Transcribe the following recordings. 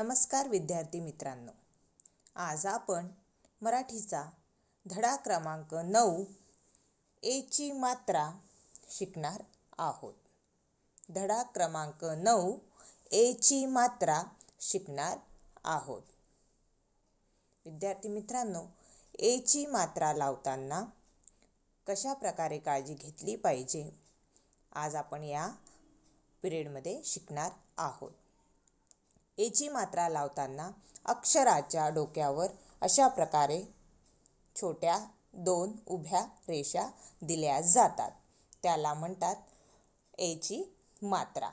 नमस्कार विद्यार्थी मित्रांनो आज आपण मराठीचा धडा क्रमांक नऊ एची मात्रा शिकणार आहोत धडा क्रमांक नऊ एची मात्रा शिकणार आहोत विद्यार्थी मित्रांनो एची मात्रा लावताना कशा प्रकारे काळजी घेतली पाहिजे आज आपण या पिरियडमध्ये शिकणार आहोत एची मात्रा लावताना अक्षराच्या डोक्यावर अशा प्रकारे छोट्या दोन उभ्या रेषा दिल्या जातात त्याला म्हणतात एची मात्रा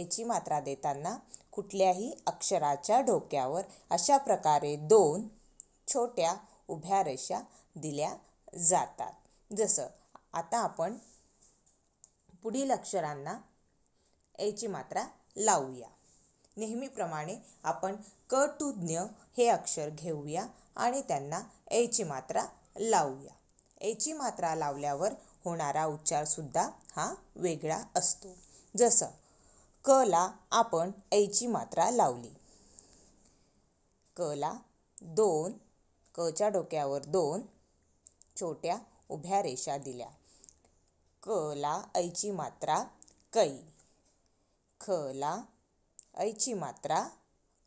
एची मात्रा देताना कुठल्याही अक्षराच्या डोक्यावर अशा प्रकारे दोन छोट्या उभ्या रेषा दिल्या जातात जसं आता आपण पुढील अक्षरांना एची मात्रा लावूया नेहमीप्रमाणे आपण क टू ज्ञ हे अक्षर घेऊया आणि त्यांना एची मात्रा लावूया एची मात्रा लावल्यावर होणारा उच्चारसुद्धा हा वेगळा असतो जसं क ला आपण ऐची मात्रा लावली क ला दोन कच्या डोक्यावर दोन छोट्या उभ्या रेषा दिल्या क ला ऐची मात्रा कै ख ला ऐची मात्रा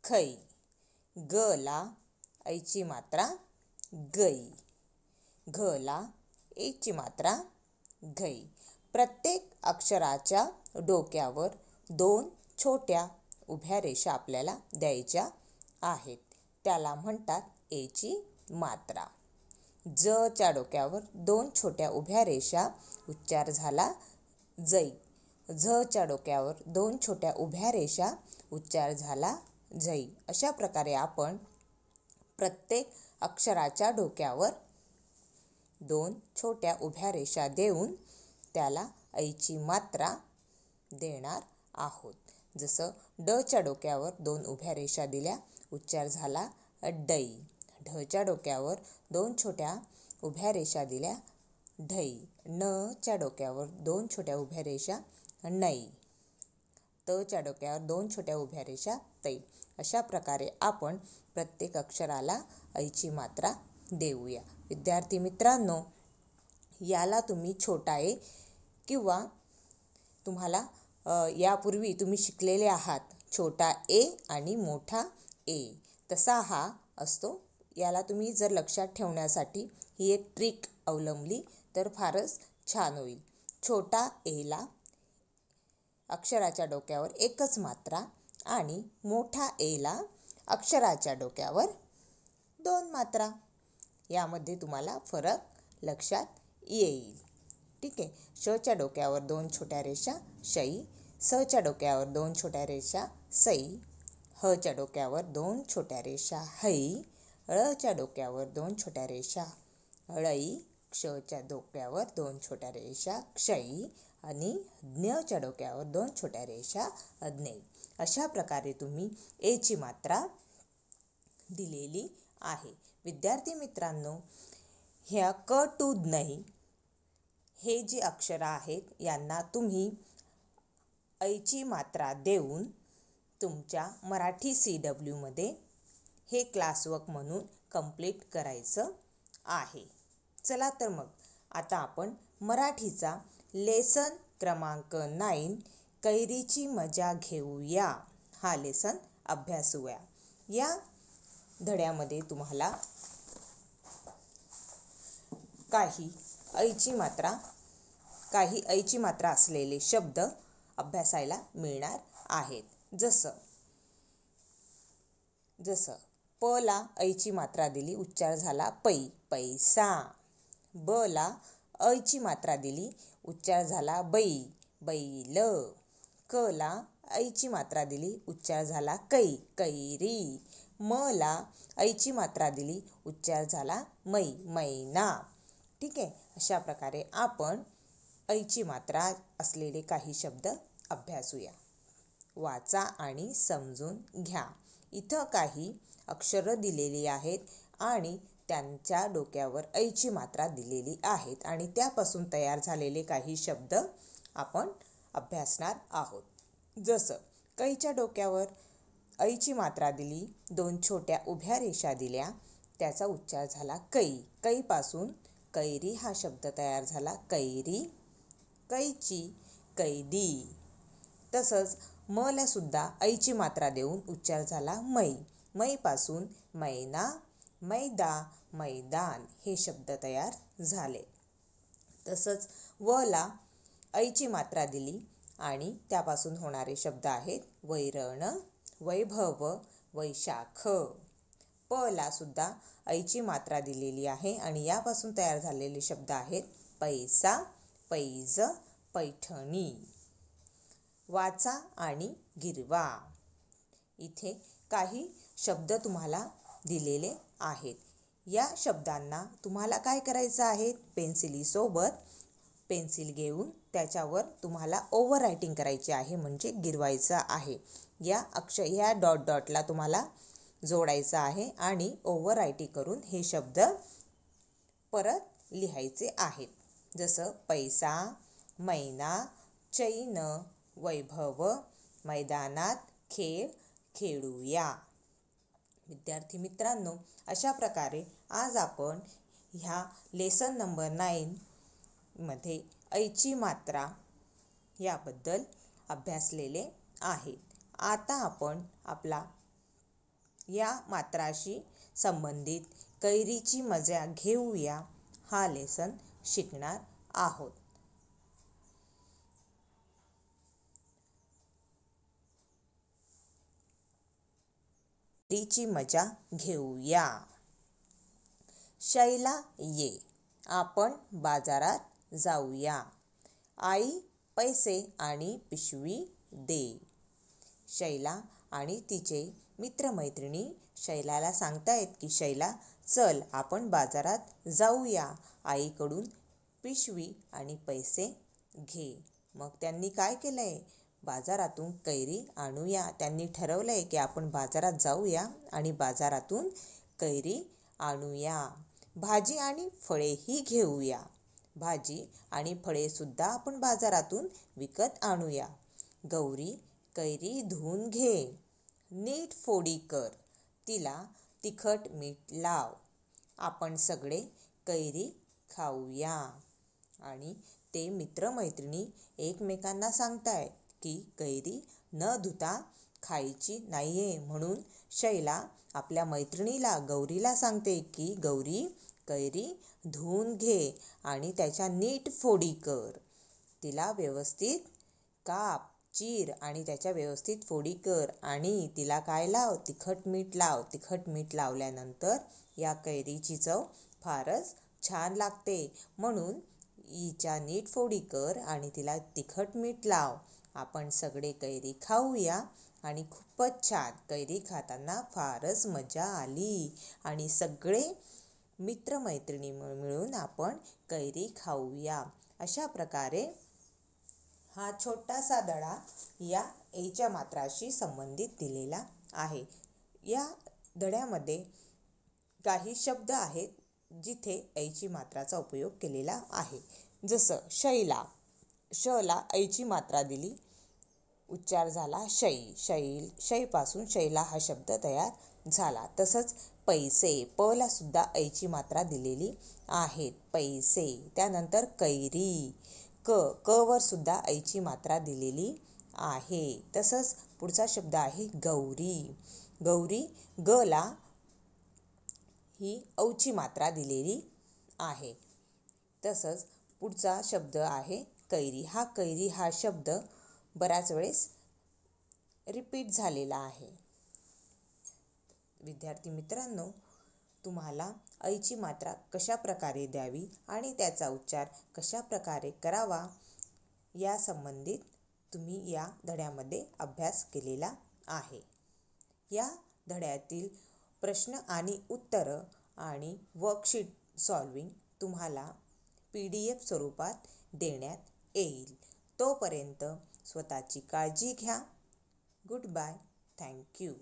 खई ग ला ऐची मात्रा गै घ ला ऐची मात्रा घई प्रत्येक अक्षराच्या डोक्यावर दोन छोट्या उभ्या रेषा आपल्याला द्यायच्या आहेत त्याला म्हणतात एची मात्रा जच्या डोक्यावर दोन छोट्या उभ्या रेषा उच्चार झाला जै झच्या डोक्यावर दोन छोट्या उभ्या रेषा उच्चार झाला जाईल अशा प्रकारे आपण प्रत्येक अक्षराच्या डोक्यावर दोन छोट्या उभ्या रेषा देऊन त्याला ऐची मात्रा देणार आहोत जसं डच्या डोक्यावर दोन उभ्या रेषा दिल्या उच्चार झाला डई ढच्या डोक्यावर दोन छोट्या उभ्या रेषा दिल्या ढई नच्या डोक्यावर दोन छोट्या उभ्या रेषा नई तच्या डोक्यावर दोन छोट्या उभ्या रेषा तै अशा प्रकारे आपण प्रत्येक अक्षराला ऐची मात्रा देऊया विद्यार्थी मित्रांनो याला तुम्ही छोटा ए किंवा तुम्हाला यापूर्वी तुम्ही शिकलेले आहात छोटा ए आणि मोठा ए तसा हा असतो याला तुम्ही जर लक्षात ठेवण्यासाठी ही एक ट्रिक अवलंबली तर फारच छान होईल छोटा एला अक्षराच्या डोक्यावर एकच मात्रा आणि मोठा एला अक्षराच्या डोक्यावर दोन मात्रा यामध्ये तुम्हाला फरक लक्षात येईल ठीक आहे शच्या डोक्यावर दोन छोट्या रेषा शई सच्या डोक्यावर दोन छोट्या रेषा सई हच्या डोक्यावर दोन छोट्या रेषा हई अळच्या डोक्यावर दोन छोट्या रेषा अळई क्षच्या डोक्यावर दोन छोट्या रेषा क्षयी आणि ज्ञच्या डोक्यावर दोन छोट्या रेषा अज्ञयी अशा प्रकारे तुम्ही एची मात्रा दिलेली आहे विद्यार्थी मित्रांनो ह्या क टू ज्ञही हे जी अक्षरं आहेत यांना तुम्ही ऐची मात्रा देऊन तुमच्या मराठी सी डब्ल्यूमध्ये हे क्लासवर्क म्हणून कंप्लीट करायचं आहे चला तर मग आता आपण मराठीचा लेसन क्रमांक नाईन कैरीची मजा घेऊया हा लेसन अभ्यासूया या धड्यामध्ये तुम्हाला काही ऐची मात्रा काही ऐची मात्रा असलेले शब्द अभ्यासायला मिळणार आहेत जसं जसं प ला ऐची मात्रा दिली उच्चार झाला पै पैसा ब ला ची मात्रा दिली उच्चार झाला बै बैल क ला ऐची मात्रा दिली उच्चार झाला कै कैरी म ला ऐची मात्रा दिली उच्चार झाला मै मैना ठीक आहे अशा प्रकारे आपण ऐची मात्रा असलेले काही शब्द अभ्यासूया वाचा आणि समजून घ्या इथं काही अक्षरं दिलेली आहेत आणि त्यांच्या डोक्यावर ऐची मात्रा दिलेली आहेत आणि त्यापासून तयार झालेले काही शब्द आपण अभ्यासणार आहोत जसं कैच्या डोक्यावर ऐची मात्रा दिली दोन छोट्या उभ्या रेषा दिल्या त्याचा उच्चार झाला कै कैपासून कैरी हा शब्द तयार झाला कैरी कैची कैदी तसंच मलासुद्धा सुद्धा ऐची मात्रा देऊन उच्चार झाला मै मैपासून मैना मैदा मैदान हे शब्द तयार झाले तसंच व ला ऐची मात्रा दिली आणि त्यापासून होणारे शब्द आहेत वैरण वैभव वैशाख प ला सुद्धा ऐची मात्रा दिलेली आहे आणि यापासून तयार झालेले शब्द आहेत पैसा पैज पैठणी वाचा आणि गिरवा इथे काही शब्द तुम्हाला दिलेले आहेत या शब्दांना तुम्हाला काय करायचं आहे पेन्सिलीसोबत e पेन्सिल घेऊन त्याच्यावर तुम्हाला ओव्हर रायटिंग करायची आहे म्हणजे गिरवायचं आहे या अक्ष या डॉट डॉटला तुम्हाला जोडायचं आहे आणि ओव्हर रायटिंग करून हे शब्द परत लिहायचे आहेत जसं पैसा मैना चैन वैभव मैदानात खेळ खेळूया विद्यार्थी मित्रांनो अशा प्रकारे आज आपण ह्या लेसन नंबर नाईनमध्ये ऐची मात्रा याबद्दल अभ्यासलेले आहे आता आपण आपला या मात्राशी संबंधित कैरीची मजा घेऊया हा लेसन शिकणार आहोत सुट्टीची मजा घेऊया शैला ये आपण बाजारात जाऊया आई पैसे आणि पिशवी दे शैला आणि तिचे मित्रमैत्रिणी शैलाला सांगतायत की शैला चल आपण बाजारात जाऊया आईकडून पिशवी आणि पैसे घे मग त्यांनी काय केलंय बाजारातून कैरी आणूया त्यांनी ठरवलं आहे की आपण बाजारात जाऊया आणि बाजारातून कैरी आणूया भाजी आणि फळेही घेऊया भाजी आणि फळेसुद्धा आपण बाजारातून विकत आणूया गौरी कैरी धुवून घे नीट फोडी कर तिला तिखट मीठ लाव आपण सगळे कैरी खाऊया आणि ते मित्रमैत्रिणी एकमेकांना सांगतायत की कैरी न धुता खायची नाही आहे म्हणून शैला आपल्या मैत्रिणीला गौरीला सांगते की गौरी कैरी धुवून घे आणि त्याच्या नीट फोडी कर तिला व्यवस्थित काप चीर आणि त्याच्या व्यवस्थित फोडी कर आणि तिला काय लाव तिखट मीठ लाव तिखट मीठ लावल्यानंतर या कैरीची चव फारच छान लागते म्हणून हिच्या नीट फोडी कर आणि तिला तिखट मीठ लाव आपण सगळे कैरी खाऊया आणि खूपच छान कैरी खाताना फारच मजा आली आणि सगळे मित्रमैत्रिणी मिळून आपण कैरी खाऊया अशा प्रकारे हा छोटासा दडा या एच्या मात्राशी संबंधित दिलेला आहे या धड्यामध्ये काही शब्द आहेत जिथे ऐची मात्राचा उपयोग केलेला आहे जसं शैला शला ऐची मात्रा दिली उच्चार झाला शै शैल शैपासून शैला हा शब्द तयार झाला तसंच पैसे पला सुद्धा ऐची मात्रा दिलेली आहेत पैसे त्यानंतर कैरी क क वर सुद्धा ऐची मात्रा दिलेली आहे तसंच पुढचा शब्द आहे गौरी गौरी ग ला ही औची मात्रा दिलेली आहे तसंच पुढचा शब्द आहे कैरी हा कैरी हा शब्द बऱ्याच वेळेस रिपीट झालेला आहे विद्यार्थी मित्रांनो तुम्हाला ऐची मात्रा कशा प्रकारे द्यावी आणि त्याचा उच्चार कशा प्रकारे करावा या संबंधित तुम्ही या धड्यामध्ये अभ्यास केलेला आहे या धड्यातील प्रश्न आणि उत्तरं आणि वर्कशीट सॉल्विंग तुम्हाला पी डी एफ स्वरूपात देण्यात येईल तोपर्यंत स्वतःची काळजी घ्या गुड बाय थँक्यू